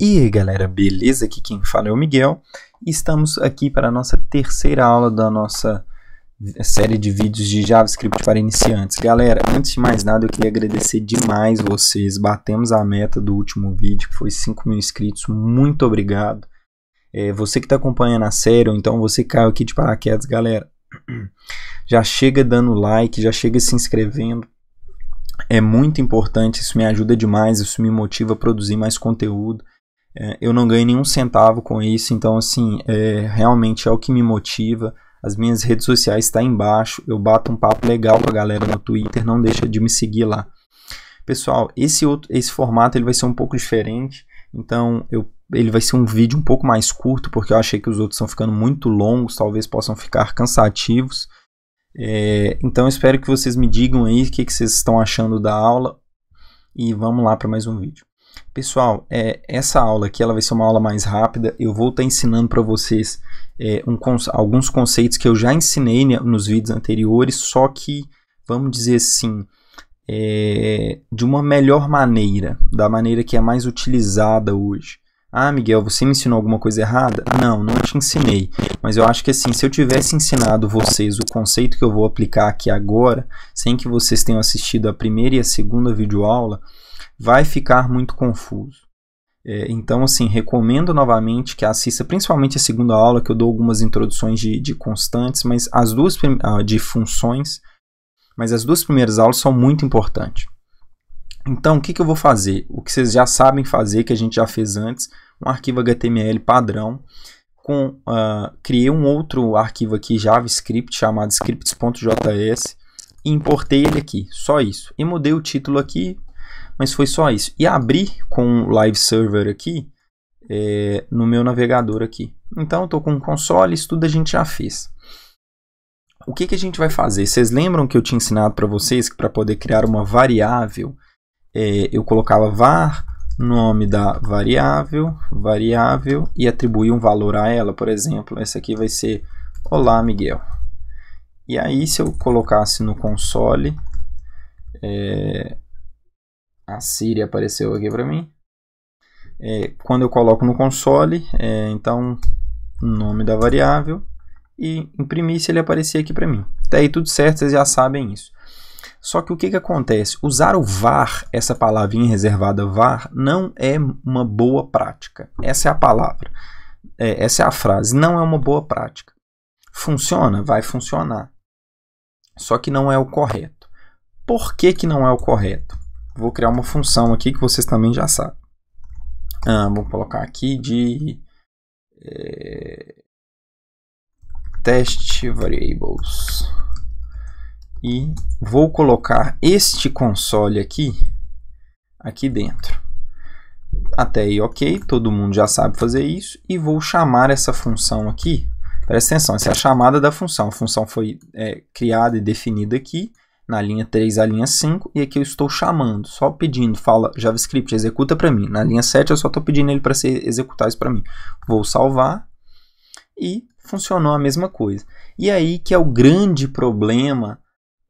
E aí galera, beleza? Aqui quem fala é o Miguel e estamos aqui para a nossa terceira aula da nossa série de vídeos de JavaScript para iniciantes. Galera, antes de mais nada eu queria agradecer demais vocês, batemos a meta do último vídeo que foi 5 mil inscritos, muito obrigado. É, você que está acompanhando a série ou então você caiu aqui de paraquedas, galera, já chega dando like, já chega se inscrevendo, é muito importante, isso me ajuda demais, isso me motiva a produzir mais conteúdo. É, eu não ganho nenhum centavo com isso, então assim, é, realmente é o que me motiva. As minhas redes sociais estão tá embaixo, eu bato um papo legal com a galera no Twitter, não deixa de me seguir lá. Pessoal, esse, outro, esse formato ele vai ser um pouco diferente, então eu, ele vai ser um vídeo um pouco mais curto, porque eu achei que os outros estão ficando muito longos, talvez possam ficar cansativos. É, então espero que vocês me digam aí o que, que vocês estão achando da aula e vamos lá para mais um vídeo. Pessoal, é, essa aula aqui ela vai ser uma aula mais rápida. Eu vou estar tá ensinando para vocês é, um, alguns conceitos que eu já ensinei nos vídeos anteriores, só que, vamos dizer assim, é, de uma melhor maneira, da maneira que é mais utilizada hoje. Ah, Miguel, você me ensinou alguma coisa errada? Não, não te ensinei. Mas eu acho que assim, se eu tivesse ensinado vocês o conceito que eu vou aplicar aqui agora, sem que vocês tenham assistido a primeira e a segunda videoaula, aula vai ficar muito confuso. É, então, assim, recomendo novamente que assista principalmente a segunda aula, que eu dou algumas introduções de, de constantes, mas as duas ah, de funções, mas as duas primeiras aulas são muito importantes. Então, o que, que eu vou fazer? O que vocês já sabem fazer, que a gente já fez antes, um arquivo HTML padrão. Com, uh, criei um outro arquivo aqui, JavaScript, chamado scripts.js, e importei ele aqui, só isso. E mudei o título aqui, mas foi só isso. E abri com o Live Server aqui é, no meu navegador aqui. Então, estou com um console, isso tudo a gente já fez. O que, que a gente vai fazer? Vocês lembram que eu tinha ensinado para vocês que para poder criar uma variável, é, eu colocava var, nome da variável, variável e atribuir um valor a ela. Por exemplo, essa aqui vai ser Olá Miguel. E aí, se eu colocasse no console, é, a Siri apareceu aqui para mim. É, quando eu coloco no console, é, então o nome da variável e se ele aparecer aqui para mim. Até tá aí tudo certo, vocês já sabem isso. Só que o que, que acontece? Usar o var, essa palavrinha reservada var, não é uma boa prática. Essa é a palavra. É, essa é a frase. Não é uma boa prática. Funciona? Vai funcionar. Só que não é o correto. Por que, que não é o correto? vou criar uma função aqui que vocês também já sabem. Ah, vou colocar aqui de é, test variables e vou colocar este console aqui aqui dentro. Até aí ok, todo mundo já sabe fazer isso e vou chamar essa função aqui. Presta atenção, essa é a chamada da função. A função foi é, criada e definida aqui na linha 3 a linha 5, e aqui eu estou chamando, só pedindo, fala JavaScript, executa para mim. Na linha 7 eu só estou pedindo ele para executar isso para mim. Vou salvar e funcionou a mesma coisa. E aí que é o grande problema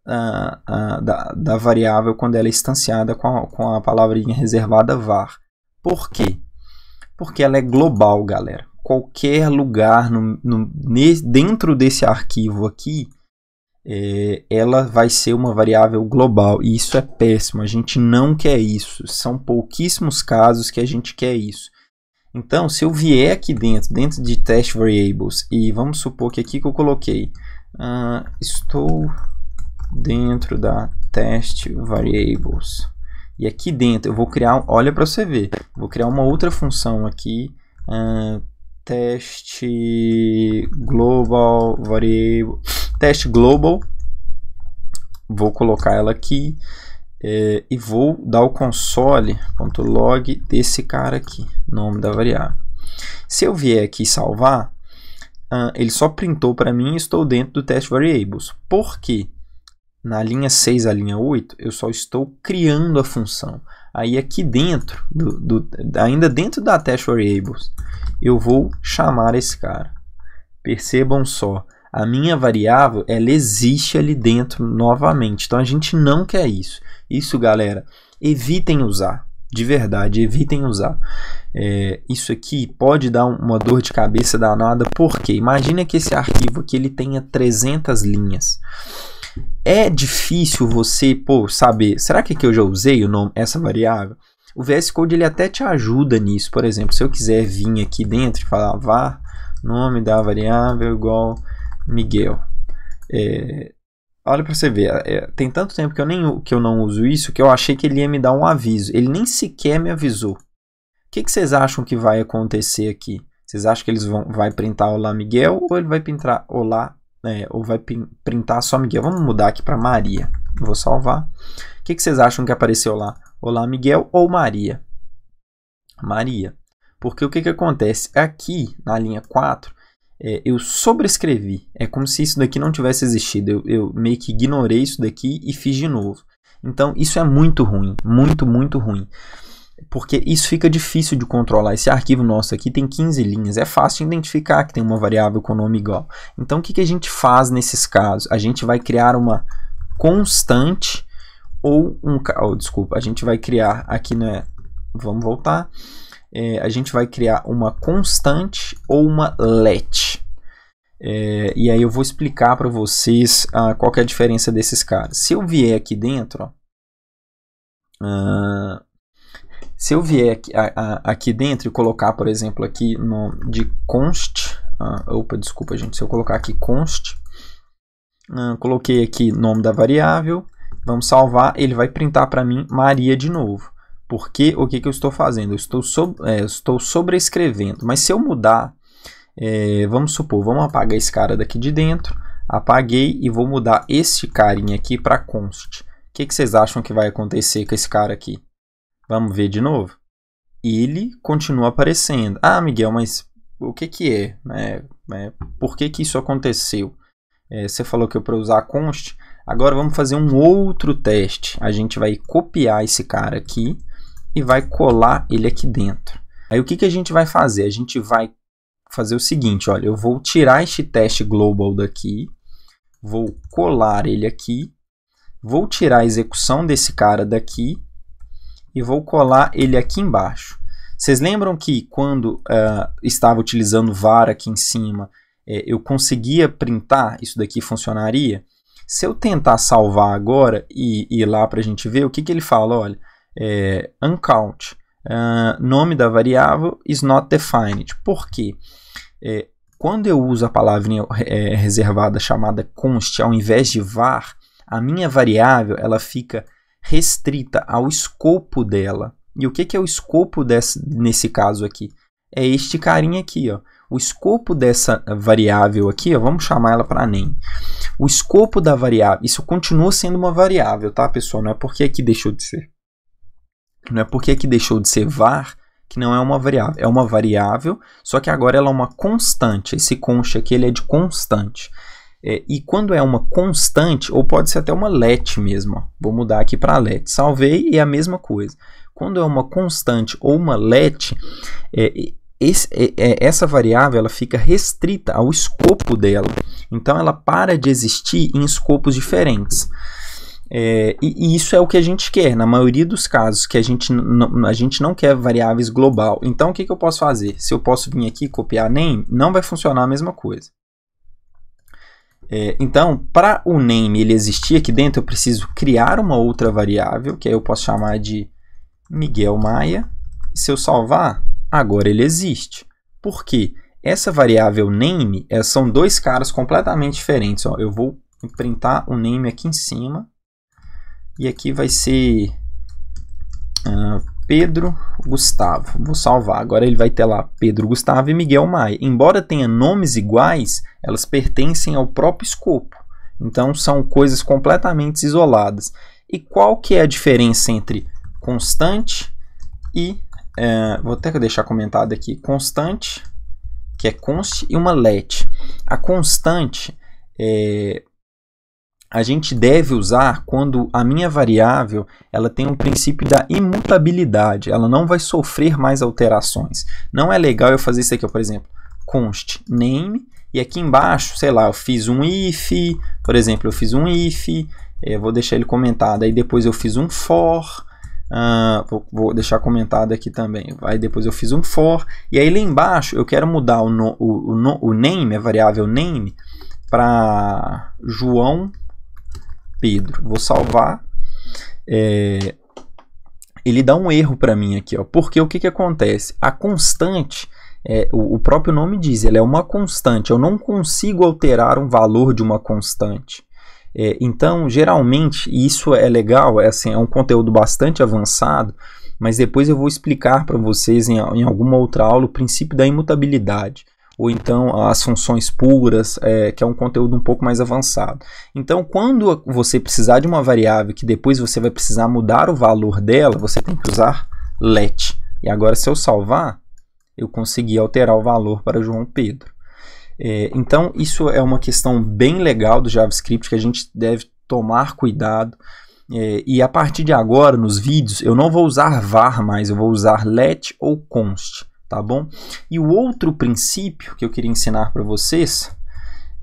uh, uh, da, da, variável quando ela é instanciada com a, com a palavrinha reservada var. Por quê? Porque ela é global, galera. Qualquer lugar no, no, dentro desse arquivo aqui, é, ela vai ser uma variável global e isso é péssimo. A gente não quer isso. São pouquíssimos casos que a gente quer isso. Então, se eu vier aqui dentro, dentro de test variables, e vamos supor que aqui que eu coloquei, uh, estou dentro da test variables. E aqui dentro eu vou criar, olha para você ver, vou criar uma outra função aqui, uh, test global variable, Test global, vou colocar ela aqui é, e vou dar o console.log desse cara aqui, nome da variável. Se eu vier aqui salvar, uh, ele só printou para mim e estou dentro do test variables. Por quê? Na linha 6 a linha 8, eu só estou criando a função. Aí aqui dentro, do, do, ainda dentro da test variables, eu vou chamar esse cara. Percebam só, a minha variável ela existe ali dentro novamente. Então a gente não quer isso. Isso, galera, evitem usar. De verdade, evitem usar. É, isso aqui pode dar uma dor de cabeça danada, porque imagina que esse arquivo aqui ele tenha 300 linhas. É difícil você pô, saber, será que aqui é eu já usei o nome, essa variável? O VS Code ele até te ajuda nisso. Por exemplo, se eu quiser vir aqui dentro e falar var nome da variável igual Miguel. É, olha para você ver, é, tem tanto tempo que eu, nem, que eu não uso isso que eu achei que ele ia me dar um aviso. Ele nem sequer me avisou. O que, que vocês acham que vai acontecer aqui? Vocês acham que eles vão vai printar Olá Miguel ou ele vai pintar Olá é, ou vai printar só Miguel? Vamos mudar aqui para Maria. Vou salvar. O que, que vocês acham que apareceu lá? Olá Miguel ou Maria? Maria. Porque o que, que acontece? Aqui na linha 4, é, eu sobrescrevi. É como se isso daqui não tivesse existido. Eu, eu meio que ignorei isso daqui e fiz de novo. Então isso é muito ruim, muito, muito ruim. Porque isso fica difícil de controlar. Esse arquivo nosso aqui tem 15 linhas. É fácil identificar que tem uma variável com nome igual. Então o que, que a gente faz nesses casos? A gente vai criar uma constante ou um... Oh, desculpa, a gente vai criar aqui, né? Vamos voltar é, a gente vai criar uma constante ou uma let. É, e aí eu vou explicar para vocês a ah, qual é a diferença desses caras. Se eu vier aqui dentro, ó, ah, se eu vier aqui, a, a, aqui, dentro e colocar, por exemplo, aqui no, de const, ah, opa, desculpa gente, se eu colocar aqui const, coloquei aqui nome da variável, vamos salvar, ele vai printar para mim Maria de novo. Porque o que, que eu estou fazendo? Eu estou, so, é, estou sobreescrevendo. Mas se eu mudar, é, vamos supor, vamos apagar esse cara daqui de dentro. Apaguei e vou mudar este carinha aqui para const. O que, que vocês acham que vai acontecer com esse cara aqui? Vamos ver de novo? Ele continua aparecendo. Ah, Miguel, mas o que, que é? é, é por que, que isso aconteceu? É, você falou que eu é para usar const. Agora vamos fazer um outro teste. A gente vai copiar esse cara aqui e vai colar ele aqui dentro. Aí o que, que a gente vai fazer? A gente vai fazer o seguinte, olha, eu vou tirar este teste global daqui, vou colar ele aqui, vou tirar a execução desse cara daqui e vou colar ele aqui embaixo. Vocês lembram que quando uh, estava utilizando var aqui em cima, eh, eu conseguia printar, isso daqui funcionaria? Se eu tentar salvar agora e ir lá para a gente ver, o que, que ele fala? Olha, é, uncount, uh, nome da variável is not defined. Por quê? É, quando eu uso a palavrinha é, reservada chamada const ao invés de var, a minha variável ela fica restrita ao escopo dela. E o que, que é o escopo desse, nesse caso aqui? É este carinha aqui, ó. O escopo dessa variável aqui, ó, vamos chamar ela para nem. O escopo da variável, isso continua sendo uma variável, tá, pessoal? Não é porque aqui deixou de ser. Não é porque que deixou de ser var que não é uma variável. É uma variável, só que agora ela é uma constante. Esse concha aqui ele é de constante. É, e quando é uma constante, ou pode ser até uma let mesmo. Ó. Vou mudar aqui para let. Salvei e é a mesma coisa. Quando é uma constante ou uma let, é, esse, é, é, essa variável ela fica restrita ao escopo dela. Então ela para de existir em escopos diferentes. É, e, e, isso é o que a gente quer, na maioria dos casos, que a gente, a gente não quer variáveis global. Então, o que, que eu posso fazer? Se eu posso vir aqui e copiar name, não vai funcionar a mesma coisa. É, então, para o name ele existir aqui dentro, eu preciso criar uma outra variável, que aí eu posso chamar de Miguel Maia. Se eu salvar, agora ele existe. Por quê? Essa variável name é, são dois caras completamente diferentes. Ó, eu vou printar o name aqui em cima e aqui vai ser uh, Pedro Gustavo. Vou salvar. Agora ele vai ter lá Pedro Gustavo e Miguel Maia. Embora tenha nomes iguais, elas pertencem ao próprio escopo. Então são coisas completamente isoladas. E qual que é a diferença entre constante e é, vou até deixar comentado aqui constante, que é const e uma let. A constante é, a gente deve usar quando a minha variável ela tem um princípio da imutabilidade, ela não vai sofrer mais alterações. Não é legal eu fazer isso aqui, por exemplo, const name, e aqui embaixo, sei lá, eu fiz um if, por exemplo, eu fiz um if, eh, vou deixar ele comentado, aí depois eu fiz um for, Uh, vou, vou, deixar comentado aqui também. Aí depois eu fiz um for. E aí lá embaixo eu quero mudar o, no, o, o, o name, a variável name, para João Pedro. Vou salvar. É, ele dá um erro para mim aqui, ó, porque o que, que acontece? A constante, é, o, o, próprio nome diz, ela é uma constante. Eu não consigo alterar um valor de uma constante. É, então, geralmente, isso é legal, é, assim, é um conteúdo bastante avançado, mas depois eu vou explicar para vocês em, em alguma outra aula o princípio da imutabilidade ou então as funções puras, é, que é um conteúdo um pouco mais avançado. Então, quando você precisar de uma variável que depois você vai precisar mudar o valor dela, você tem que usar let. E agora, se eu salvar, eu consegui alterar o valor para João Pedro. É, então, isso é uma questão bem legal do JavaScript que a gente deve tomar cuidado. É, e a partir de agora, nos vídeos, eu não vou usar var mais, eu vou usar let ou const tá bom? E o outro princípio que eu queria ensinar para vocês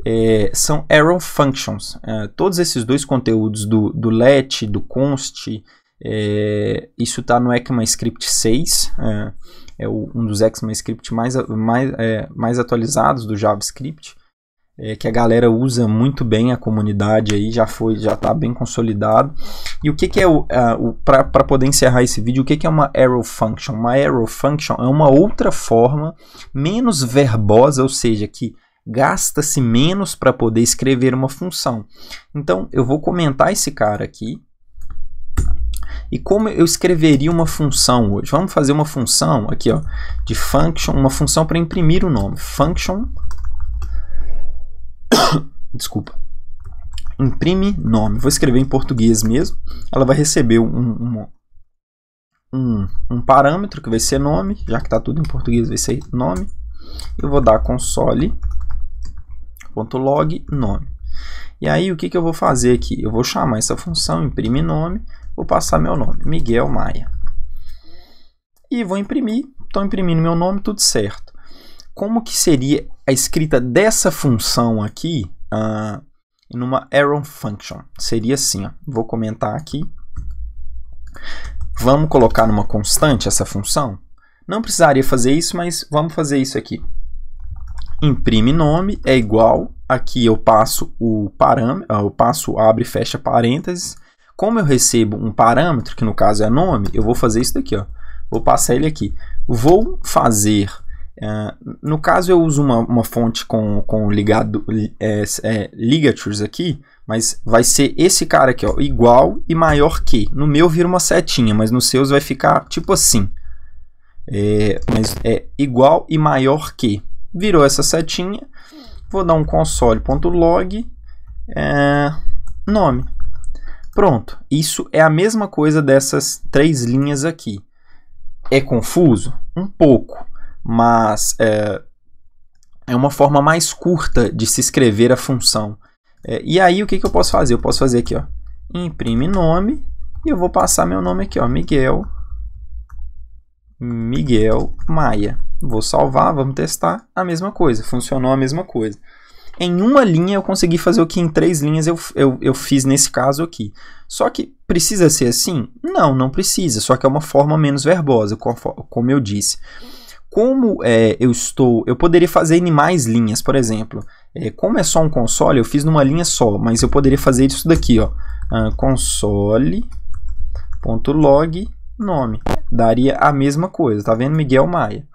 é, são arrow functions. É, todos esses dois conteúdos do, do let, do const, é, isso está no ECMAScript 6, é, é, o, um dos ECMAScript mais, mais, é, mais atualizados do JavaScript, é, que a galera usa muito bem, a comunidade aí já foi, já está bem consolidado. E o que, que é o, uh, ah, para poder encerrar esse vídeo, o que, que é uma arrow function? Uma arrow function é uma outra forma menos verbosa, ou seja, que gasta-se menos para poder escrever uma função. Então, eu vou comentar esse cara aqui. E como eu escreveria uma função hoje? Vamos fazer uma função aqui, ó, de function, uma função para imprimir o nome. Function. Desculpa imprime nome. Vou escrever em português mesmo. Ela vai receber um, um, um, um parâmetro que vai ser nome, já que está tudo em português, vai ser nome. Eu vou dar console.log nome. E aí o que, que eu vou fazer aqui? Eu vou chamar essa função imprime nome, vou passar meu nome, Miguel Maia. E vou imprimir, estou imprimindo meu nome, tudo certo. Como que seria a escrita dessa função aqui? Uh, e numa error function. Seria assim, ó. vou comentar aqui. Vamos colocar numa constante essa função? Não precisaria fazer isso, mas vamos fazer isso aqui. Imprime nome é igual, aqui eu passo o parâmetro, ah, eu passo abre e fecha parênteses. Como eu recebo um parâmetro, que no caso é nome, eu vou fazer isso daqui, ó. Vou passar ele aqui. Vou fazer Uh, no caso, eu uso uma, uma fonte com, com ligado, é, é, ligatures aqui, mas vai ser esse cara aqui, ó, igual e maior que. No meu vira uma setinha, mas nos seus vai ficar tipo assim. É, mas é igual e maior que. Virou essa setinha. Vou dar um console.log é, nome. Pronto. Isso é a mesma coisa dessas três linhas aqui. É confuso? Um pouco mas é, é uma forma mais curta de se escrever a função. É, e aí o que, que eu posso fazer? Eu posso fazer aqui, ó, imprime nome e eu vou passar meu nome aqui, ó, Miguel, Miguel Maia. Vou salvar, vamos testar a mesma coisa, funcionou a mesma coisa. Em uma linha eu consegui fazer o que em três linhas eu, eu, eu fiz nesse caso aqui. Só que precisa ser assim? Não, não precisa, só que é uma forma menos verbosa, como eu disse como é, eu estou, eu poderia fazer em mais linhas, por exemplo. É, como é só um console, eu fiz numa linha só, mas eu poderia fazer isso daqui, ó. Uh, ah, console.log nome. Daria a mesma coisa, tá vendo? Miguel Maia.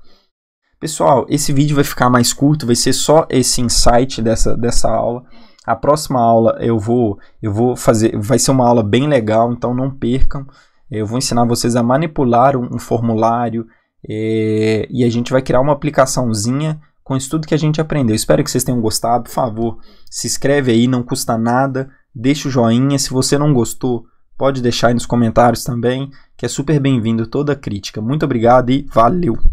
Pessoal, esse vídeo vai ficar mais curto, vai ser só esse insight dessa, dessa aula. A próxima aula eu vou eu vou fazer, vai ser uma aula bem legal, então não percam. Eu vou ensinar vocês a manipular um, um formulário, e, é, e a gente vai criar uma aplicaçãozinha com isso tudo que a gente aprendeu. Espero que vocês tenham gostado. Por favor, se inscreve aí, não custa nada. Deixa o joinha. Se você não gostou, pode deixar aí nos comentários também, que é super bem-vindo toda crítica. Muito obrigado e valeu!